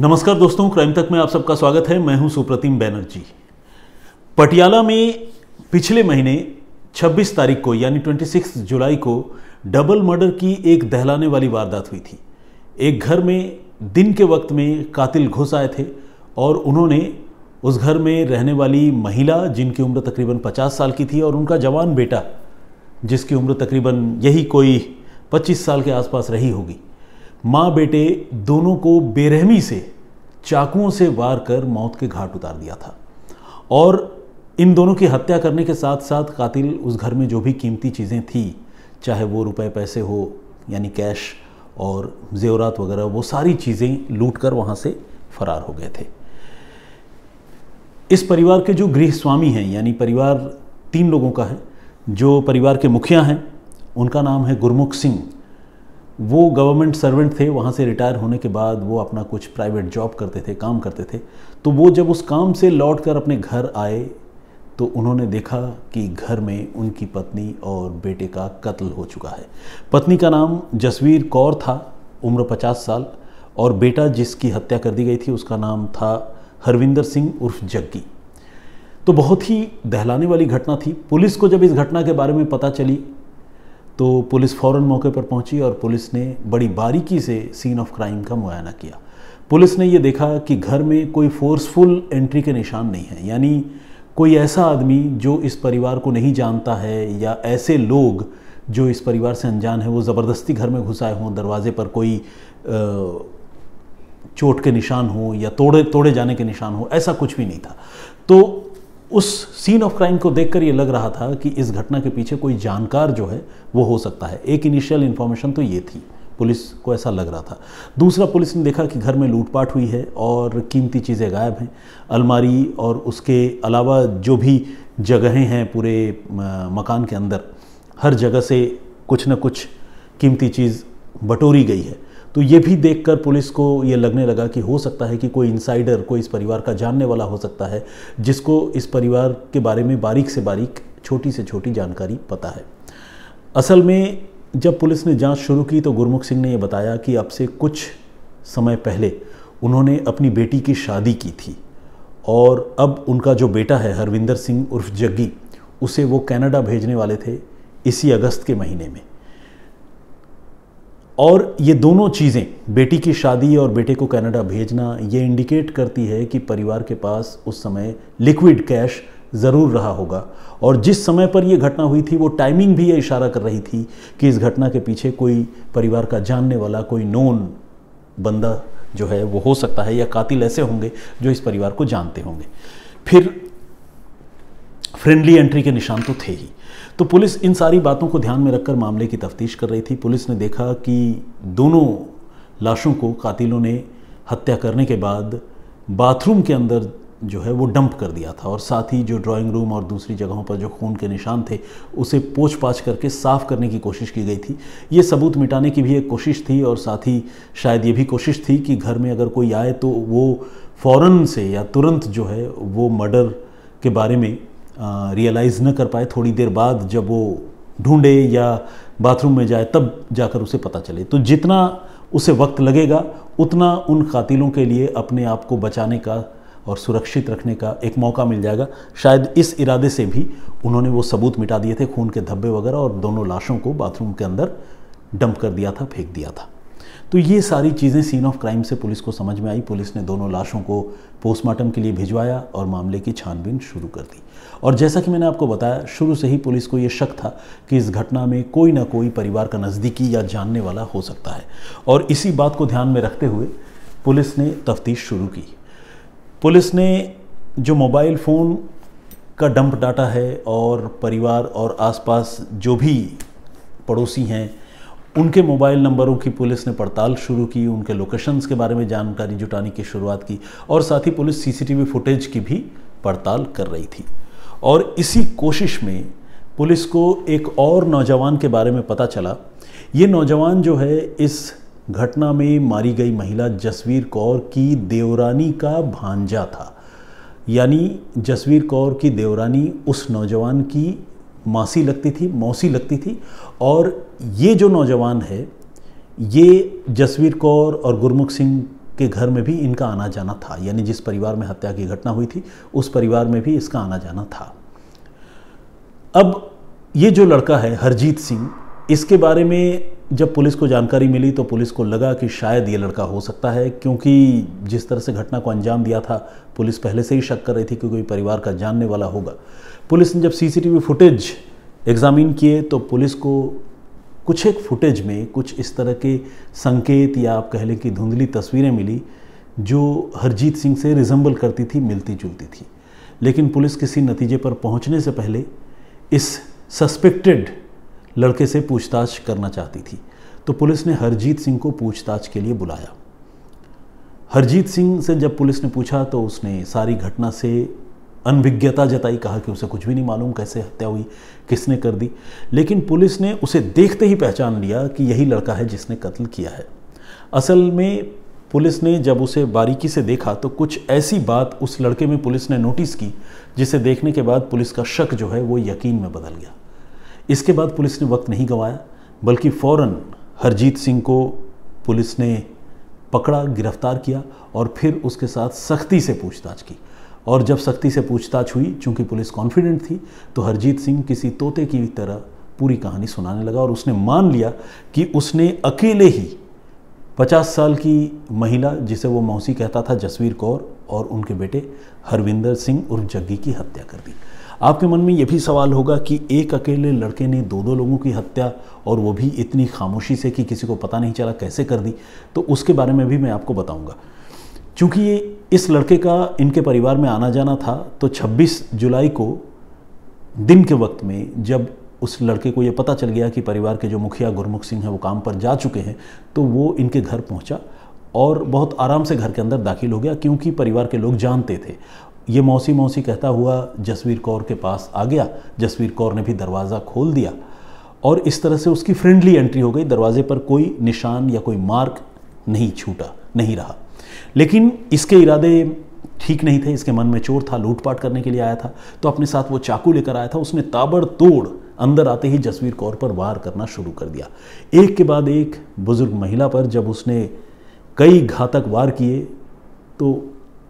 नमस्कार दोस्तों क्राइम तक में आप सबका स्वागत है मैं हूं सुप्रतिम बैनर्जी पटियाला में पिछले महीने 26 तारीख को यानी 26 जुलाई को डबल मर्डर की एक दहलाने वाली वारदात हुई थी एक घर में दिन के वक्त में कातिल घुस आए थे और उन्होंने उस घर में रहने वाली महिला जिनकी उम्र तकरीबन 50 साल की थी और उनका जवान बेटा जिसकी उम्र तकरीबन यही कोई 25 साल के आसपास रही होगी माँ बेटे दोनों को बेरहमी से चाकुओं से वार कर मौत के घाट उतार दिया था और इन दोनों की हत्या करने के साथ साथ कातिल उस घर में जो भी कीमती चीज़ें थी चाहे वो रुपए पैसे हो यानी कैश और जेवरात वगैरह वो सारी चीज़ें लूट कर वहाँ से फरार हो गए थे इस परिवार के जो गृह स्वामी हैं यानी परिवार तीन लोगों का है जो परिवार के मुखिया हैं उनका नाम है गुरमुख सिंह वो गवर्नमेंट सर्वेंट थे वहाँ से रिटायर होने के बाद वो अपना कुछ प्राइवेट जॉब करते थे काम करते थे तो वो जब उस काम से लौट कर अपने घर आए तो उन्होंने देखा कि घर में उनकी पत्नी और बेटे का कत्ल हो चुका है पत्नी का नाम जसवीर कौर था उम्र 50 साल और बेटा जिसकी हत्या कर दी गई थी उसका नाम था हरविंदर सिंह उर्फ जग्गी तो बहुत ही दहलाने वाली घटना थी पुलिस को जब इस घटना के बारे में पता चली तो पुलिस फ़ौरन मौके पर पहुंची और पुलिस ने बड़ी बारीकी से सीन ऑफ क्राइम का मुआयना किया पुलिस ने ये देखा कि घर में कोई फोर्सफुल एंट्री के निशान नहीं है यानी कोई ऐसा आदमी जो इस परिवार को नहीं जानता है या ऐसे लोग जो इस परिवार से अनजान है वो ज़बरदस्ती घर में घुसाए हों दरवाजे पर कोई चोट के निशान हो या तोड़े तोड़े जाने के निशान हो ऐसा कुछ भी नहीं था तो उस सीन ऑफ क्राइम को देखकर ये लग रहा था कि इस घटना के पीछे कोई जानकार जो है वो हो सकता है एक इनिशियल इन्फॉर्मेशन तो ये थी पुलिस को ऐसा लग रहा था दूसरा पुलिस ने देखा कि घर में लूटपाट हुई है और कीमती चीज़ें गायब हैं अलमारी और उसके अलावा जो भी जगहें हैं पूरे मकान के अंदर हर जगह से कुछ न कुछ कीमती चीज़ बटोरी गई है तो ये भी देखकर पुलिस को ये लगने लगा कि हो सकता है कि कोई इंसाइडर कोई इस परिवार का जानने वाला हो सकता है जिसको इस परिवार के बारे में बारीक से बारीक छोटी से छोटी जानकारी पता है असल में जब पुलिस ने जांच शुरू की तो गुरमुख सिंह ने यह बताया कि अब से कुछ समय पहले उन्होंने अपनी बेटी की शादी की थी और अब उनका जो बेटा है हरविंदर सिंह उर्फ जग्गी उसे वो कनाडा भेजने वाले थे इसी अगस्त के महीने में और ये दोनों चीज़ें बेटी की शादी और बेटे को कनाडा भेजना ये इंडिकेट करती है कि परिवार के पास उस समय लिक्विड कैश ज़रूर रहा होगा और जिस समय पर यह घटना हुई थी वो टाइमिंग भी ये इशारा कर रही थी कि इस घटना के पीछे कोई परिवार का जानने वाला कोई नोन बंदा जो है वो हो सकता है या कातिल ऐसे होंगे जो इस परिवार को जानते होंगे फिर फ्रेंडली एंट्री के निशान तो थे ही तो पुलिस इन सारी बातों को ध्यान में रखकर मामले की तफ्तीश कर रही थी पुलिस ने देखा कि दोनों लाशों को कातिलों ने हत्या करने के बाद बाथरूम के अंदर जो है वो डंप कर दिया था और साथ ही जो ड्राइंग रूम और दूसरी जगहों पर जो खून के निशान थे उसे पोछ पाछ करके साफ करने की कोशिश की गई थी ये सबूत मिटाने की भी एक कोशिश थी और साथ ही शायद ये भी कोशिश थी कि घर में अगर कोई आए तो वो फ़ौरन से या तुरंत जो है वो मर्डर के बारे में रियलाइज़ न कर पाए थोड़ी देर बाद जब वो ढूंढे या बाथरूम में जाए तब जाकर उसे पता चले तो जितना उसे वक्त लगेगा उतना उन कातिलों के लिए अपने आप को बचाने का और सुरक्षित रखने का एक मौका मिल जाएगा शायद इस इरादे से भी उन्होंने वो सबूत मिटा दिए थे खून के धब्बे वगैरह और दोनों लाशों को बाथरूम के अंदर डंप कर दिया था फेंक दिया था तो ये सारी चीज़ें सीन ऑफ क्राइम से पुलिस को समझ में आई पुलिस ने दोनों लाशों को पोस्टमार्टम के लिए भिजवाया और मामले की छानबीन शुरू कर दी और जैसा कि मैंने आपको बताया शुरू से ही पुलिस को ये शक था कि इस घटना में कोई ना कोई परिवार का नज़दीकी या जानने वाला हो सकता है और इसी बात को ध्यान में रखते हुए पुलिस ने तफ्तीश शुरू की पुलिस ने जो मोबाइल फ़ोन का डंप डाटा है और परिवार और आसपास जो भी पड़ोसी हैं उनके मोबाइल नंबरों की पुलिस ने पड़ताल शुरू की उनके लोकेशंस के बारे में जानकारी जुटाने की शुरुआत की और साथ ही पुलिस सीसीटीवी फुटेज की भी पड़ताल कर रही थी और इसी कोशिश में पुलिस को एक और नौजवान के बारे में पता चला ये नौजवान जो है इस घटना में मारी गई महिला जसवीर कौर की देवरानी का भांजा था यानी जसवीर कौर की देवरानी उस नौजवान की मासी लगती थी मौसी लगती थी और ये जो नौजवान है ये जसवीर कौर और गुरमुख सिंह के घर में भी इनका आना जाना था यानी जिस परिवार में हत्या की घटना हुई थी उस परिवार में भी इसका आना जाना था अब ये जो लड़का है हरजीत सिंह इसके बारे में जब पुलिस को जानकारी मिली तो पुलिस को लगा कि शायद ये लड़का हो सकता है क्योंकि जिस तरह से घटना को अंजाम दिया था पुलिस पहले से ही शक कर रही थी कि कोई परिवार का जानने वाला होगा पुलिस ने जब सीसीटीवी फुटेज एग्ज़ामिन किए तो पुलिस को कुछ एक फुटेज में कुछ इस तरह के संकेत या आप कह लें कि धुंधली तस्वीरें मिली जो हरजीत सिंह से रिजम्बल करती थी मिलती जुलती थी लेकिन पुलिस किसी नतीजे पर पहुंचने से पहले इस सस्पेक्टेड लड़के से पूछताछ करना चाहती थी तो पुलिस ने हरजीत सिंह को पूछताछ के लिए बुलाया हरजीत सिंह से जब पुलिस ने पूछा तो उसने सारी घटना से अनभिज्ञता जताई कहा कि उसे कुछ भी नहीं मालूम कैसे हत्या हुई किसने कर दी लेकिन पुलिस ने उसे देखते ही पहचान लिया कि यही लड़का है जिसने कत्ल किया है असल में पुलिस ने जब उसे बारीकी से देखा तो कुछ ऐसी बात उस लड़के में पुलिस ने नोटिस की जिसे देखने के बाद पुलिस का शक जो है वो यकीन में बदल गया इसके बाद पुलिस ने वक्त नहीं गंवाया बल्कि फ़ौर हरजीत सिंह को पुलिस ने पकड़ा गिरफ्तार किया और फिर उसके साथ सख्ती से पूछताछ की और जब सख्ती से पूछताछ हुई चूंकि पुलिस कॉन्फिडेंट थी तो हरजीत सिंह किसी तोते की तरह पूरी कहानी सुनाने लगा और उसने मान लिया कि उसने अकेले ही पचास साल की महिला जिसे वो मौसी कहता था जसवीर कौर और उनके बेटे हरविंदर सिंह उर्फ जग्गी की हत्या कर दी आपके मन में ये भी सवाल होगा कि एक अकेले लड़के ने दो दो लोगों की हत्या और वो भी इतनी खामोशी से कि किसी को पता नहीं चला कैसे कर दी तो उसके बारे में भी मैं आपको बताऊंगा चूँकि ये इस लड़के का इनके परिवार में आना जाना था तो 26 जुलाई को दिन के वक्त में जब उस लड़के को ये पता चल गया कि परिवार के जो मुखिया गुरमुख सिंह हैं वो काम पर जा चुके हैं तो वो इनके घर पहुंचा और बहुत आराम से घर के अंदर दाखिल हो गया क्योंकि परिवार के लोग जानते थे ये मौसी मौसी कहता हुआ जसवीर कौर के पास आ गया जसवीर कौर ने भी दरवाज़ा खोल दिया और इस तरह से उसकी फ्रेंडली एंट्री हो गई दरवाजे पर कोई निशान या कोई मार्क नहीं छूटा नहीं रहा लेकिन इसके इरादे ठीक नहीं थे इसके मन में चोर था लूटपाट करने के लिए आया था तो अपने साथ वो चाकू लेकर आया था उसने ताबड़तोड़ अंदर आते ही जसवीर कौर पर वार करना शुरू कर दिया एक के बाद एक बुजुर्ग महिला पर जब उसने कई घातक वार किए तो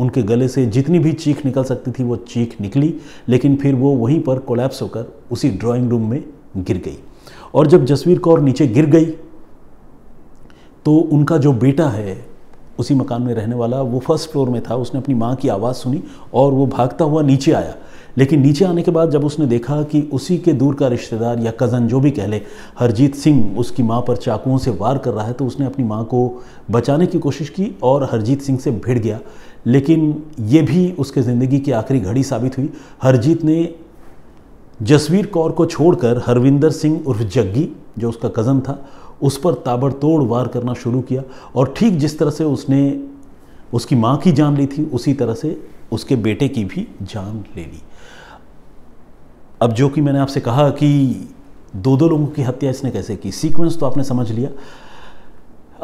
उनके गले से जितनी भी चीख निकल सकती थी वो चीख निकली लेकिन फिर वो वहीं पर कोलैप्स होकर उसी ड्राइंग रूम में गिर गई और जब जसवीर कौर नीचे गिर गई तो उनका जो बेटा है उसी मकान में रहने वाला वो फर्स्ट फ्लोर में था उसने अपनी माँ की आवाज़ सुनी और वो भागता हुआ नीचे आया लेकिन नीचे आने के बाद जब उसने देखा कि उसी के दूर का रिश्तेदार या कज़न जो भी कह ले हरजीत सिंह उसकी माँ पर चाकुओं से वार कर रहा है तो उसने अपनी माँ को बचाने की कोशिश की और हरजीत सिंह से भिड़ गया लेकिन ये भी उसके ज़िंदगी की आखिरी घड़ी साबित हुई हरजीत ने जसवीर कौर को छोड़कर हरविंदर सिंह उर्फ जग्गी जो उसका कज़न था उस पर ताबड़तोड़ वार करना शुरू किया और ठीक जिस तरह से उसने उसकी माँ की जान ली थी उसी तरह से उसके बेटे की भी जान ले ली अब जो कि मैंने आपसे कहा कि दो दो लोगों की हत्या इसने कैसे की सीक्वेंस तो आपने समझ लिया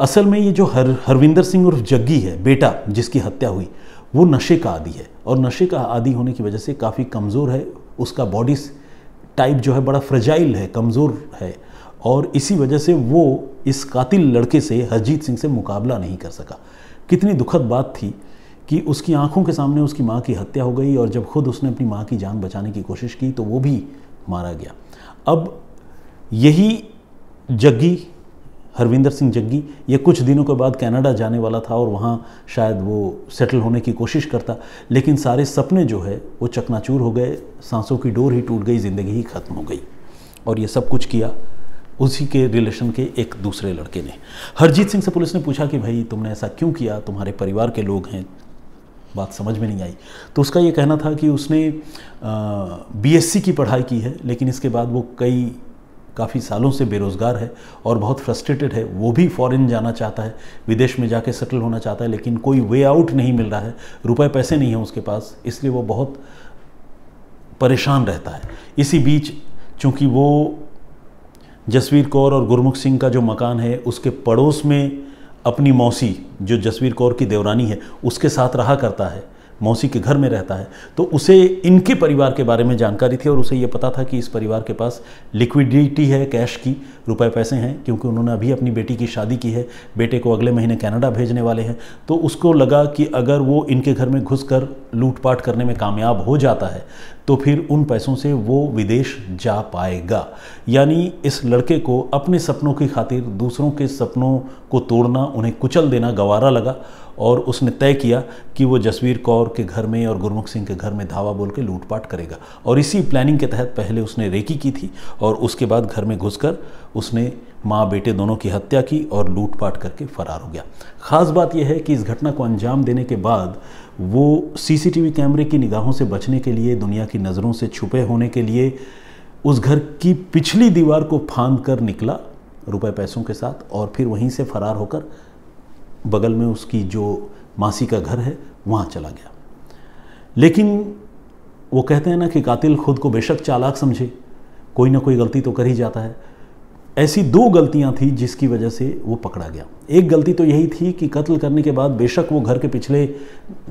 असल में ये जो हर हरविंदर सिंह उर्फ जग्गी है बेटा जिसकी हत्या हुई वो नशे का आदि है और नशे का आदि होने की वजह से काफ़ी कमज़ोर है उसका बॉडी टाइप जो है बड़ा फ्रजाइल है कमज़ोर है और इसी वजह से वो इस कातिल लड़के से हरजीत सिंह से मुकाबला नहीं कर सका कितनी दुखद बात थी कि उसकी आंखों के सामने उसकी माँ की हत्या हो गई और जब खुद उसने अपनी माँ की जान बचाने की कोशिश की तो वो भी मारा गया अब यही जग्गी हरविंदर सिंह जग्गी ये कुछ दिनों के बाद कनाडा जाने वाला था और वहाँ शायद वो सेटल होने की कोशिश करता लेकिन सारे सपने जो है वो चकनाचूर हो गए सांसों की डोर ही टूट गई ज़िंदगी ही ख़त्म हो गई और ये सब कुछ किया उसी के रिलेशन के एक दूसरे लड़के ने हरजीत सिंह से पुलिस ने पूछा कि भाई तुमने ऐसा क्यों किया तुम्हारे परिवार के लोग हैं बात समझ में नहीं आई तो उसका ये कहना था कि उसने बीएससी की पढ़ाई की है लेकिन इसके बाद वो कई काफ़ी सालों से बेरोज़गार है और बहुत फ्रस्ट्रेटेड है वो भी फॉरेन जाना चाहता है विदेश में जाके सेटल होना चाहता है लेकिन कोई वे आउट नहीं मिल रहा है रुपए पैसे नहीं हैं उसके पास इसलिए वो बहुत परेशान रहता है इसी बीच चूँकि वो जसवीर कौर और गुरमुख सिंह का जो मकान है उसके पड़ोस में अपनी मौसी जो जसवीर कौर की देवरानी है उसके साथ रहा करता है मौसी के घर में रहता है तो उसे इनके परिवार के बारे में जानकारी थी और उसे ये पता था कि इस परिवार के पास लिक्विडिटी है कैश की रुपए पैसे हैं क्योंकि उन्होंने अभी अपनी बेटी की शादी की है बेटे को अगले महीने कनाडा भेजने वाले हैं तो उसको लगा कि अगर वो इनके घर में घुस लूटपाट करने में कामयाब हो जाता है तो फिर उन पैसों से वो विदेश जा पाएगा यानी इस लड़के को अपने सपनों की खातिर दूसरों के सपनों को तोड़ना उन्हें कुचल देना गवारा लगा और उसने तय किया कि वो जसवीर कौर के घर में और गुरमुख सिंह के घर में धावा बोल के लूटपाट करेगा और इसी प्लानिंग के तहत पहले उसने रेकी की थी और उसके बाद घर में घुसकर उसने माँ बेटे दोनों की हत्या की और लूटपाट करके फरार हो गया ख़ास बात यह है कि इस घटना को अंजाम देने के बाद वो सीसीटीवी कैमरे की निगाहों से बचने के लिए दुनिया की नज़रों से छुपे होने के लिए उस घर की पिछली दीवार को फांद कर निकला रुपए पैसों के साथ और फिर वहीं से फरार होकर बगल में उसकी जो मासी का घर है वहाँ चला गया लेकिन वो कहते हैं ना कि कातिल खुद को बेशक चालाक समझे कोई ना कोई गलती तो कर ही जाता है ऐसी दो गलतियां थी जिसकी वजह से वो पकड़ा गया एक गलती तो यही थी कि कत्ल करने के बाद बेशक वो घर के पिछले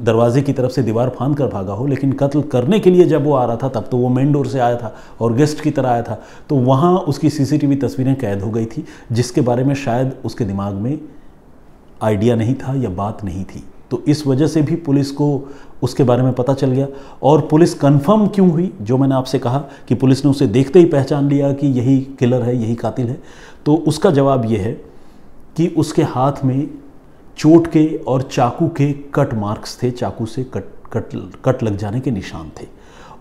दरवाजे की तरफ से दीवार फांद कर भागा हो लेकिन कत्ल करने के लिए जब वो आ रहा था तब तो वो मेन डोर से आया था और गेस्ट की तरह आया था तो वहाँ उसकी सीसीटीवी तस्वीरें कैद हो गई थी जिसके बारे में शायद उसके दिमाग में आइडिया नहीं था या बात नहीं थी तो इस वजह से भी पुलिस को उसके बारे में पता चल गया और पुलिस कंफर्म क्यों हुई जो मैंने आपसे कहा कि पुलिस ने उसे देखते ही पहचान लिया कि यही किलर है यही कातिल है तो उसका जवाब ये है कि उसके हाथ में चोट के और चाकू के कट मार्क्स थे चाकू से कट कट कट लग जाने के निशान थे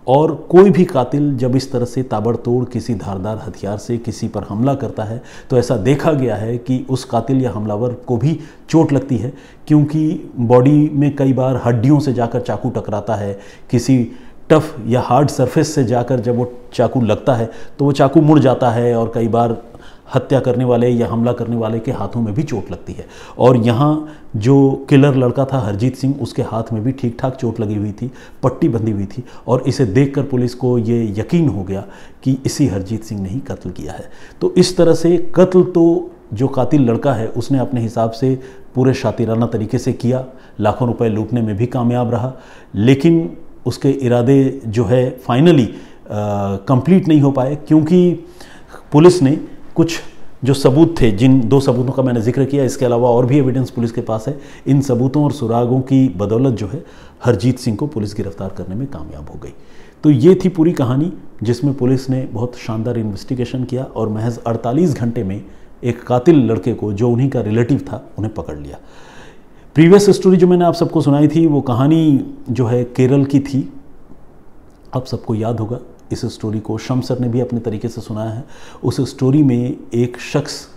और कोई भी कातिल जब इस तरह से ताबड़तोड़ किसी धारदार हथियार से किसी पर हमला करता है तो ऐसा देखा गया है कि उस कातिल या हमलावर को भी चोट लगती है क्योंकि बॉडी में कई बार हड्डियों से जाकर चाकू टकराता है किसी टफ या हार्ड सरफेस से जाकर जब वो चाकू लगता है तो वो चाकू मुड़ जाता है और कई बार हत्या करने वाले या हमला करने वाले के हाथों में भी चोट लगती है और यहाँ जो किलर लड़का था हरजीत सिंह उसके हाथ में भी ठीक ठाक चोट लगी हुई थी पट्टी बंधी हुई थी और इसे देखकर पुलिस को ये यकीन हो गया कि इसी हरजीत सिंह ने ही कत्ल किया है तो इस तरह से कत्ल तो जो कातिल लड़का है उसने अपने हिसाब से पूरे शातिराना तरीके से किया लाखों रुपये लूटने में भी कामयाब रहा लेकिन उसके इरादे जो है फाइनली कंप्लीट नहीं हो पाए क्योंकि पुलिस ने कुछ जो सबूत थे जिन दो सबूतों का मैंने जिक्र किया इसके अलावा और भी एविडेंस पुलिस के पास है इन सबूतों और सुरागों की बदौलत जो है हरजीत सिंह को पुलिस गिरफ्तार करने में कामयाब हो गई तो ये थी पूरी कहानी जिसमें पुलिस ने बहुत शानदार इन्वेस्टिगेशन किया और महज 48 घंटे में एक कातिल लड़के को जो उन्हीं का रिलेटिव था उन्हें पकड़ लिया प्रीवियस स्टोरी जो मैंने आप सबको सुनाई थी वो कहानी जो है केरल की थी आप सबको याद होगा इस स्टोरी को शम सर ने भी अपने तरीके से सुनाया है उस स्टोरी में एक शख्स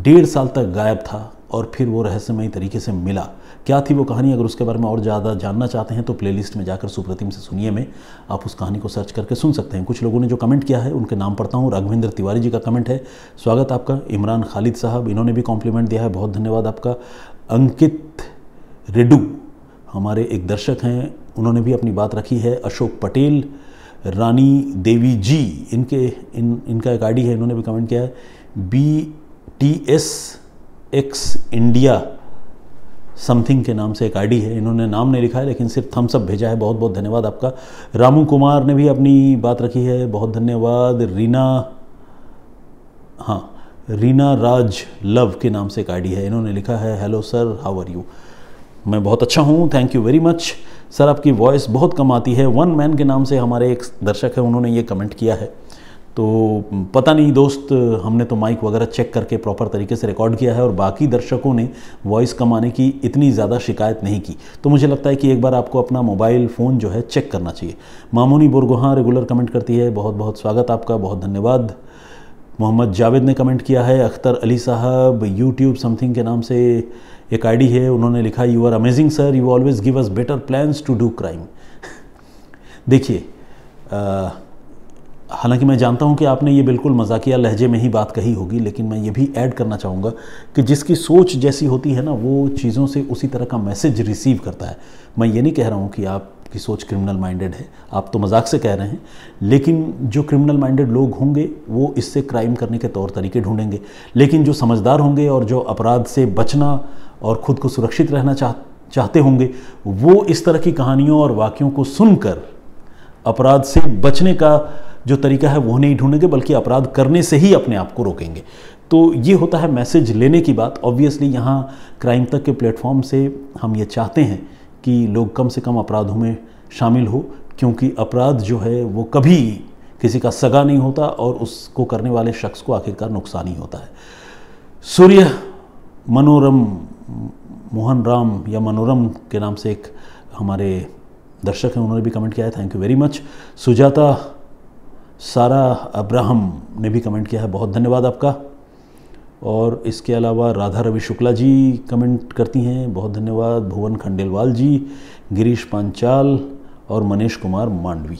डेढ़ साल तक गायब था और फिर वो रहस्यमयी तरीके से मिला क्या थी वो कहानी अगर उसके बारे में और ज़्यादा जानना चाहते हैं तो प्लेलिस्ट में जाकर सुप्रतिम से सुनिए मैं आप उस कहानी को सर्च करके सुन सकते हैं कुछ लोगों ने जो कमेंट किया है उनके नाम पढ़ता हूँ राघवेंद्र तिवारी जी का कमेंट है स्वागत आपका इमरान खालिद साहब इन्होंने भी कॉम्प्लीमेंट दिया है बहुत धन्यवाद आपका अंकित रेडू हमारे एक दर्शक हैं उन्होंने भी अपनी बात रखी है अशोक पटेल रानी देवी जी इनके इन इनका एक आईडी है इन्होंने भी कमेंट किया है B T S X India something के नाम से एक आईडी है इन्होंने नाम नहीं लिखा है लेकिन सिर्फ थम्स अप भेजा है बहुत बहुत धन्यवाद आपका रामू कुमार ने भी अपनी बात रखी है बहुत धन्यवाद रीना हाँ रीना राज लव के नाम से एक आईडी है इन्होंने लिखा है hello sir how are you मैं बहुत अच्छा हूँ thank you very much sir आपकी वॉइस बहुत कम आती है वन मैन के नाम से हमारे एक दर्शक है उन्होंने ये कमेंट किया है तो पता नहीं दोस्त हमने तो माइक वगैरह चेक करके प्रॉपर तरीके से रिकॉर्ड किया है और बाकी दर्शकों ने वॉइस कमाने की इतनी ज़्यादा शिकायत नहीं की तो मुझे लगता है कि एक बार आपको अपना मोबाइल फ़ोन जो है चेक करना चाहिए मामूनी बुरगोहाँ रेगुलर कमेंट करती है बहुत बहुत स्वागत आपका बहुत धन्यवाद मोहम्मद जावेद ने कमेंट किया है अख्तर अली साहब यूट्यूब समथिंग के नाम से एक आईडी है उन्होंने लिखा you are amazing sir you always give us better plans to do crime देखिए हालांकि मैं जानता हूं कि आपने ये बिल्कुल मजाकिया लहजे में ही बात कही होगी लेकिन मैं ये भी ऐड करना चाहूँगा कि जिसकी सोच जैसी होती है ना वो चीज़ों से उसी तरह का मैसेज रिसीव करता है मैं ये नहीं कह रहा हूँ कि आप आपकी सोच क्रिमिनल माइंडेड है आप तो मजाक से कह रहे हैं लेकिन जो क्रिमिनल माइंडेड लोग होंगे वो इससे क्राइम करने के तौर तरीके ढूंढेंगे लेकिन जो समझदार होंगे और जो अपराध से बचना और ख़ुद को सुरक्षित रहना चाह चाहते होंगे वो इस तरह की कहानियों और वाक्यों को सुनकर अपराध से बचने का जो तरीका है वो नहीं ढूंढेंगे बल्कि अपराध करने से ही अपने आप को रोकेंगे तो ये होता है मैसेज लेने की बात ऑब्वियसली यहाँ क्राइम तक के प्लेटफॉर्म से हम ये चाहते हैं कि लोग कम से कम अपराधों में शामिल हो क्योंकि अपराध जो है वो कभी किसी का सगा नहीं होता और उसको करने वाले शख्स को आखिरकार नुकसान ही होता है सूर्य मनोरम मोहन राम या मनोरम के नाम से एक हमारे दर्शक हैं उन्होंने भी कमेंट किया है thank you very much Sujata Sara Abraham ने भी कमेंट किया है बहुत धन्यवाद आपका और इसके अलावा राधा रवि शुक्ला जी कमेंट करती हैं बहुत धन्यवाद भुवन खंडेलवाल जी गिरीश पांचाल और मनीष कुमार मांडवी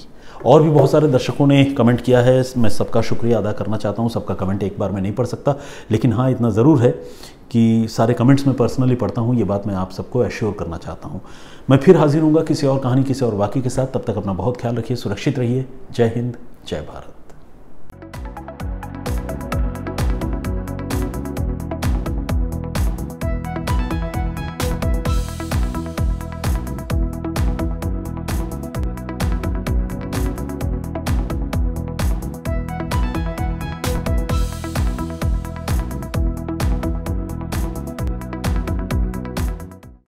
और भी बहुत सारे दर्शकों ने कमेंट किया है मैं सबका शुक्रिया अदा करना चाहता हूँ सबका कमेंट एक बार मैं नहीं पढ़ सकता लेकिन हाँ इतना ज़रूर है कि सारे कमेंट्स मैं पर्सनली पढ़ता हूँ ये बात मैं आप सबको एश्योर करना चाहता हूँ मैं फिर हाजिर हूँ किसी और कहानी किसी और वाक्य के साथ तब तक अपना बहुत ख्याल रखिए सुरक्षित रहिए जय हिंद जय भारत